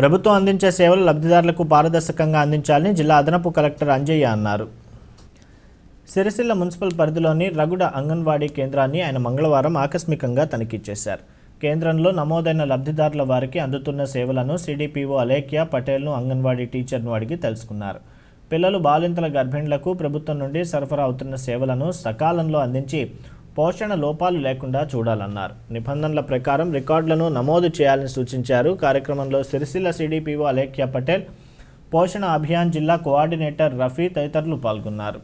ప్రభుత్వం అందించే సేవలు లబ్ధిదారులకు పారదర్శకంగా అందించాలని జిల్లా అదనపు కలెక్టర్ అంజయ్య అన్నారు సిరిసిల్ల మున్సిపల్ పరిధిలోని రగుడ అంగన్వాడీ కేంద్రాన్ని ఆయన మంగళవారం ఆకస్మికంగా తనిఖీ చేశారు కేంద్రంలో నమోదైన లబ్ధిదారుల వారికి అందుతున్న సేవలను సిడిపిఓ అలేఖ్య పటేల్ను అంగన్వాడీ టీచర్ను అడిగి తెలుసుకున్నారు పిల్లలు బాలింతల గర్భిణులకు ప్రభుత్వం నుండి సరఫరా అవుతున్న సేవలను సకాలంలో అందించి పోషణ లోపాలు లేకుండా చూడాలన్నారు నిబంధనల ప్రకారం రికార్డులను నమోదు చేయాలని సూచించారు కార్యక్రమంలో సిరిసిల్ల సిడిపిఓ అలేఖ్య పటేల్ పోషణ అభియాన్ జిల్లా కోఆర్డినేటర్ రఫీ తదితరులు పాల్గొన్నారు